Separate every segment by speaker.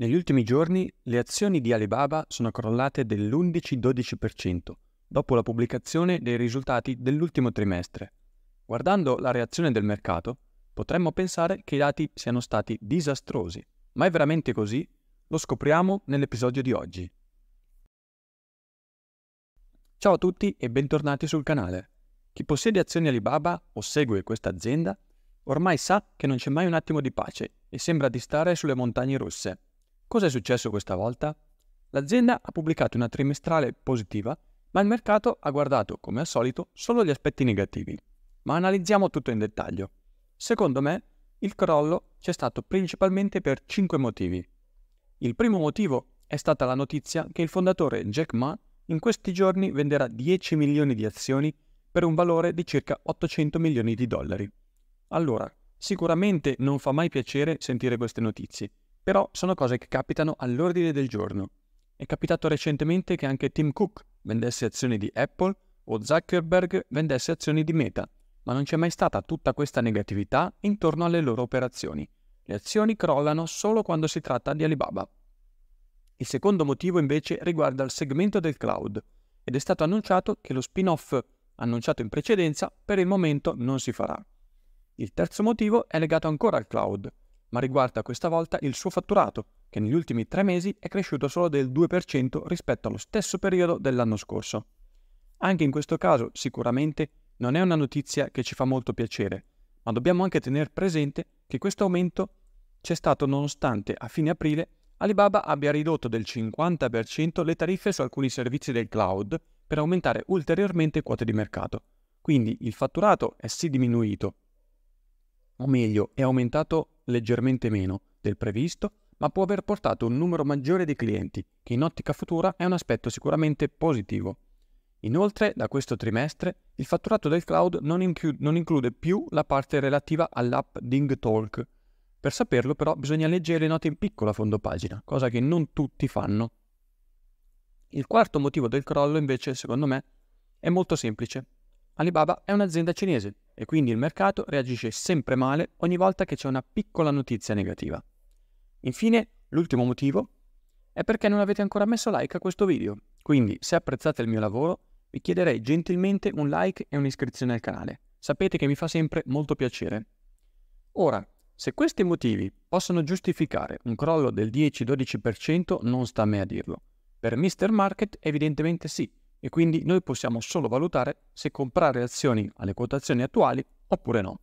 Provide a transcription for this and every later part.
Speaker 1: Negli ultimi giorni le azioni di Alibaba sono crollate dell'11-12% dopo la pubblicazione dei risultati dell'ultimo trimestre. Guardando la reazione del mercato, potremmo pensare che i dati siano stati disastrosi, ma è veramente così? Lo scopriamo nell'episodio di oggi. Ciao a tutti e bentornati sul canale. Chi possiede azioni Alibaba o segue questa azienda ormai sa che non c'è mai un attimo di pace e sembra di stare sulle montagne russe. Cosa è successo questa volta? L'azienda ha pubblicato una trimestrale positiva, ma il mercato ha guardato, come al solito, solo gli aspetti negativi. Ma analizziamo tutto in dettaglio. Secondo me, il crollo c'è stato principalmente per 5 motivi. Il primo motivo è stata la notizia che il fondatore Jack Ma in questi giorni venderà 10 milioni di azioni per un valore di circa 800 milioni di dollari. Allora, sicuramente non fa mai piacere sentire queste notizie, però sono cose che capitano all'ordine del giorno. È capitato recentemente che anche Tim Cook vendesse azioni di Apple o Zuckerberg vendesse azioni di Meta, ma non c'è mai stata tutta questa negatività intorno alle loro operazioni. Le azioni crollano solo quando si tratta di Alibaba. Il secondo motivo invece riguarda il segmento del cloud ed è stato annunciato che lo spin-off annunciato in precedenza per il momento non si farà. Il terzo motivo è legato ancora al cloud ma riguarda questa volta il suo fatturato, che negli ultimi tre mesi è cresciuto solo del 2% rispetto allo stesso periodo dell'anno scorso. Anche in questo caso sicuramente non è una notizia che ci fa molto piacere, ma dobbiamo anche tenere presente che questo aumento c'è stato nonostante a fine aprile Alibaba abbia ridotto del 50% le tariffe su alcuni servizi del cloud per aumentare ulteriormente quote di mercato. Quindi il fatturato è sì diminuito, o meglio è aumentato leggermente meno del previsto, ma può aver portato un numero maggiore di clienti, che in ottica futura è un aspetto sicuramente positivo. Inoltre, da questo trimestre, il fatturato del cloud non, incu- non include più la parte relativa all'app Ding Talk. Per saperlo però bisogna leggere le note in piccola a fondo pagina, cosa che non tutti fanno. Il quarto motivo del crollo invece, secondo me, è molto semplice. Alibaba è un'azienda cinese e quindi il mercato reagisce sempre male ogni volta che c'è una piccola notizia negativa. Infine, l'ultimo motivo è perché non avete ancora messo like a questo video, quindi se apprezzate il mio lavoro vi chiederei gentilmente un like e un'iscrizione al canale. Sapete che mi fa sempre molto piacere. Ora, se questi motivi possono giustificare un crollo del 10-12% non sta a me a dirlo. Per Mr. Market evidentemente sì, e quindi noi possiamo solo valutare se comprare azioni alle quotazioni attuali oppure no.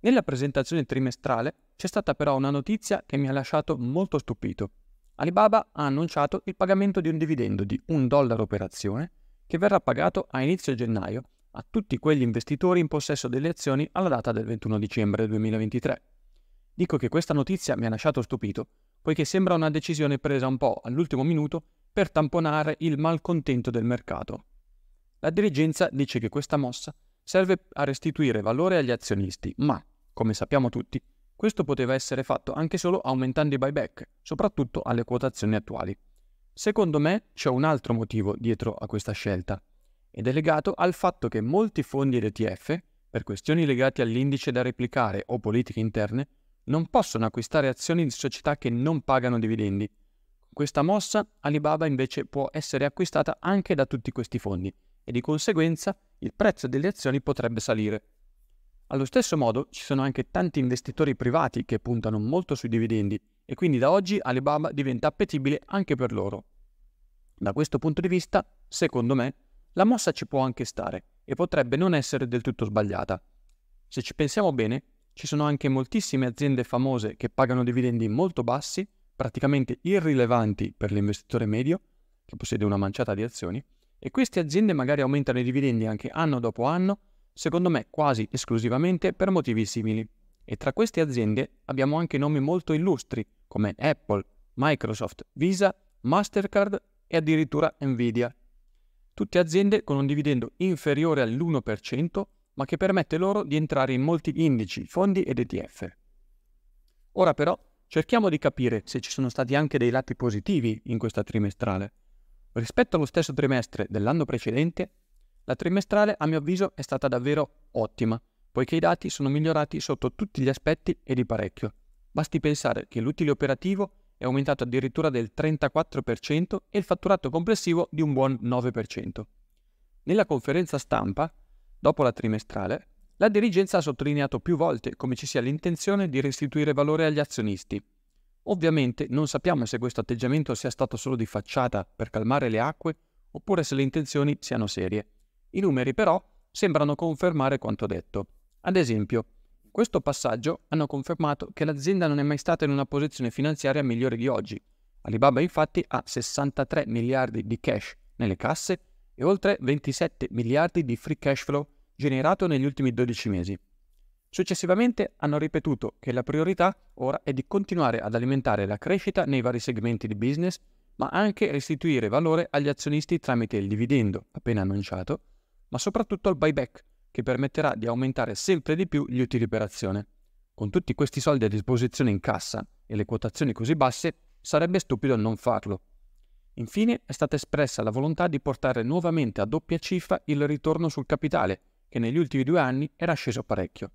Speaker 1: Nella presentazione trimestrale c'è stata però una notizia che mi ha lasciato molto stupito. Alibaba ha annunciato il pagamento di un dividendo di 1 dollaro per azione che verrà pagato a inizio gennaio a tutti quegli investitori in possesso delle azioni alla data del 21 dicembre 2023. Dico che questa notizia mi ha lasciato stupito, poiché sembra una decisione presa un po' all'ultimo minuto per tamponare il malcontento del mercato. La dirigenza dice che questa mossa serve a restituire valore agli azionisti, ma, come sappiamo tutti, questo poteva essere fatto anche solo aumentando i buyback, soprattutto alle quotazioni attuali. Secondo me c'è un altro motivo dietro a questa scelta, ed è legato al fatto che molti fondi ed ETF, per questioni legate all'indice da replicare o politiche interne, non possono acquistare azioni di società che non pagano dividendi, questa mossa Alibaba invece può essere acquistata anche da tutti questi fondi e di conseguenza il prezzo delle azioni potrebbe salire. Allo stesso modo ci sono anche tanti investitori privati che puntano molto sui dividendi e quindi da oggi Alibaba diventa appetibile anche per loro. Da questo punto di vista, secondo me, la mossa ci può anche stare e potrebbe non essere del tutto sbagliata. Se ci pensiamo bene, ci sono anche moltissime aziende famose che pagano dividendi molto bassi praticamente irrilevanti per l'investitore medio, che possiede una manciata di azioni, e queste aziende magari aumentano i dividendi anche anno dopo anno, secondo me quasi esclusivamente per motivi simili. E tra queste aziende abbiamo anche nomi molto illustri come Apple, Microsoft, Visa, Mastercard e addirittura Nvidia. Tutte aziende con un dividendo inferiore all'1%, ma che permette loro di entrare in molti indici, fondi ed ETF. Ora però Cerchiamo di capire se ci sono stati anche dei lati positivi in questa trimestrale. Rispetto allo stesso trimestre dell'anno precedente, la trimestrale a mio avviso è stata davvero ottima, poiché i dati sono migliorati sotto tutti gli aspetti e di parecchio. Basti pensare che l'utile operativo è aumentato addirittura del 34% e il fatturato complessivo di un buon 9%. Nella conferenza stampa, dopo la trimestrale, la dirigenza ha sottolineato più volte come ci sia l'intenzione di restituire valore agli azionisti. Ovviamente non sappiamo se questo atteggiamento sia stato solo di facciata per calmare le acque oppure se le intenzioni siano serie. I numeri però sembrano confermare quanto detto. Ad esempio, in questo passaggio hanno confermato che l'azienda non è mai stata in una posizione finanziaria migliore di oggi. Alibaba infatti ha 63 miliardi di cash nelle casse e oltre 27 miliardi di free cash flow generato negli ultimi 12 mesi. Successivamente hanno ripetuto che la priorità ora è di continuare ad alimentare la crescita nei vari segmenti di business, ma anche restituire valore agli azionisti tramite il dividendo appena annunciato, ma soprattutto il buyback, che permetterà di aumentare sempre di più gli utili per azione. Con tutti questi soldi a disposizione in cassa e le quotazioni così basse, sarebbe stupido non farlo. Infine è stata espressa la volontà di portare nuovamente a doppia cifra il ritorno sul capitale, che negli ultimi due anni era sceso parecchio.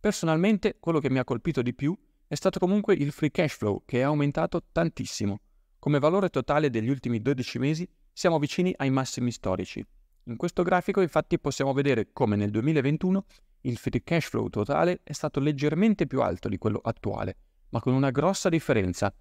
Speaker 1: Personalmente, quello che mi ha colpito di più è stato comunque il free cash flow, che è aumentato tantissimo. Come valore totale degli ultimi 12 mesi siamo vicini ai massimi storici. In questo grafico infatti possiamo vedere come nel 2021 il free cash flow totale è stato leggermente più alto di quello attuale, ma con una grossa differenza.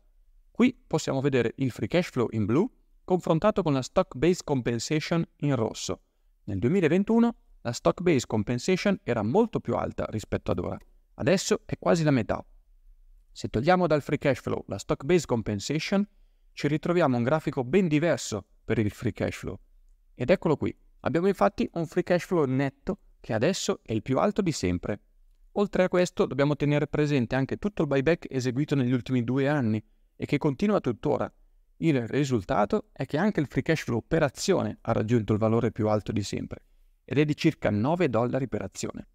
Speaker 1: Qui possiamo vedere il free cash flow in blu confrontato con la stock based compensation in rosso. Nel 2021 la stock-based compensation era molto più alta rispetto ad ora, adesso è quasi la metà. Se togliamo dal free cash flow la stock-based compensation, ci ritroviamo un grafico ben diverso per il free cash flow. Ed eccolo qui, abbiamo infatti un free cash flow netto che adesso è il più alto di sempre. Oltre a questo dobbiamo tenere presente anche tutto il buyback eseguito negli ultimi due anni e che continua tuttora. Il risultato è che anche il free cash flow per azione ha raggiunto il valore più alto di sempre ed è di circa 9 dollari per azione.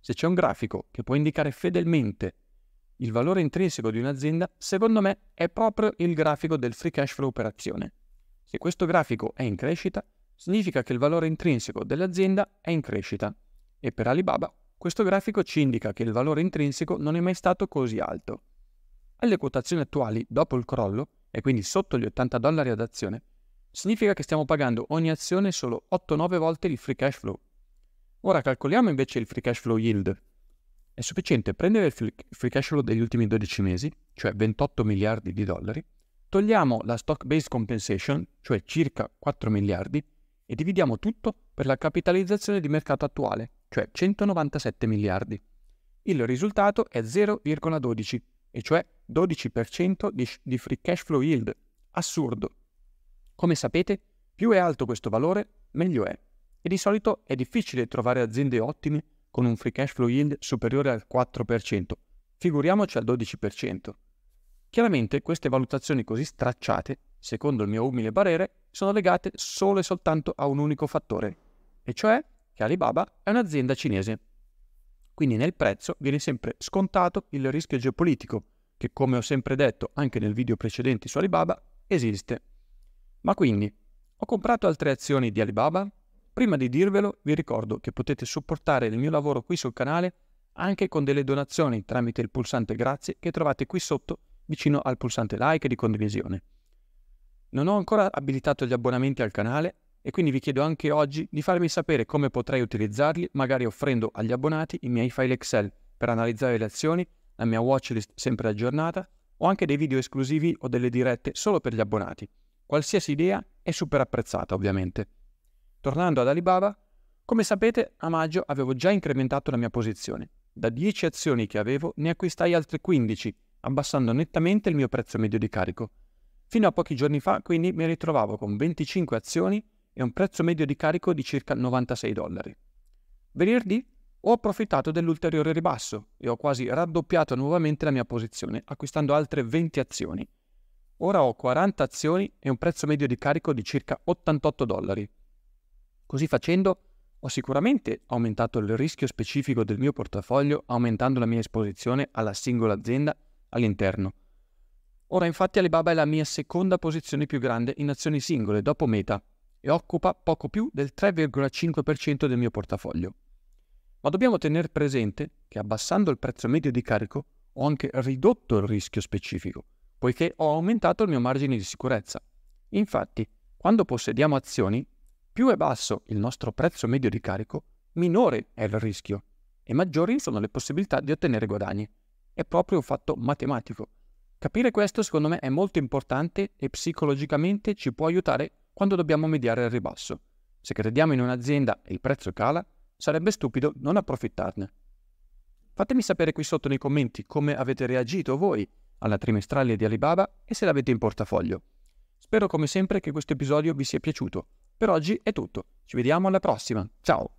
Speaker 1: Se c'è un grafico che può indicare fedelmente il valore intrinseco di un'azienda, secondo me è proprio il grafico del free cash flow per azione. Se questo grafico è in crescita, significa che il valore intrinseco dell'azienda è in crescita. E per Alibaba, questo grafico ci indica che il valore intrinseco non è mai stato così alto. Alle quotazioni attuali, dopo il crollo, e quindi sotto gli 80 dollari ad azione, Significa che stiamo pagando ogni azione solo 8-9 volte il free cash flow. Ora calcoliamo invece il free cash flow yield. È sufficiente prendere il free cash flow degli ultimi 12 mesi, cioè 28 miliardi di dollari, togliamo la stock based compensation, cioè circa 4 miliardi, e dividiamo tutto per la capitalizzazione di mercato attuale, cioè 197 miliardi. Il risultato è 0,12, e cioè 12% di, di free cash flow yield. Assurdo! Come sapete, più è alto questo valore, meglio è. E di solito è difficile trovare aziende ottime con un free cash flow yield superiore al 4%, figuriamoci al 12%. Chiaramente queste valutazioni così stracciate, secondo il mio umile parere, sono legate solo e soltanto a un unico fattore, e cioè che Alibaba è un'azienda cinese. Quindi nel prezzo viene sempre scontato il rischio geopolitico, che come ho sempre detto anche nel video precedente su Alibaba, esiste. Ma quindi, ho comprato altre azioni di Alibaba? Prima di dirvelo vi ricordo che potete supportare il mio lavoro qui sul canale anche con delle donazioni tramite il pulsante grazie che trovate qui sotto vicino al pulsante like e di condivisione. Non ho ancora abilitato gli abbonamenti al canale e quindi vi chiedo anche oggi di farmi sapere come potrei utilizzarli, magari offrendo agli abbonati i miei file Excel per analizzare le azioni, la mia watchlist sempre aggiornata o anche dei video esclusivi o delle dirette solo per gli abbonati. Qualsiasi idea è super apprezzata, ovviamente. Tornando ad Alibaba, come sapete, a maggio avevo già incrementato la mia posizione. Da 10 azioni che avevo ne acquistai altre 15, abbassando nettamente il mio prezzo medio di carico. Fino a pochi giorni fa, quindi, mi ritrovavo con 25 azioni e un prezzo medio di carico di circa 96 dollari. Venerdì ho approfittato dell'ulteriore ribasso e ho quasi raddoppiato nuovamente la mia posizione, acquistando altre 20 azioni, Ora ho 40 azioni e un prezzo medio di carico di circa 88 dollari. Così facendo ho sicuramente aumentato il rischio specifico del mio portafoglio aumentando la mia esposizione alla singola azienda all'interno. Ora infatti Alibaba è la mia seconda posizione più grande in azioni singole dopo Meta e occupa poco più del 3,5% del mio portafoglio. Ma dobbiamo tenere presente che abbassando il prezzo medio di carico ho anche ridotto il rischio specifico poiché ho aumentato il mio margine di sicurezza. Infatti, quando possediamo azioni, più è basso il nostro prezzo medio di carico, minore è il rischio e maggiori sono le possibilità di ottenere guadagni. È proprio un fatto matematico. Capire questo secondo me è molto importante e psicologicamente ci può aiutare quando dobbiamo mediare al ribasso. Se crediamo in un'azienda e il prezzo cala, sarebbe stupido non approfittarne. Fatemi sapere qui sotto nei commenti come avete reagito voi alla trimestrale di Alibaba e se l'avete in portafoglio. Spero come sempre che questo episodio vi sia piaciuto. Per oggi è tutto, ci vediamo alla prossima, ciao!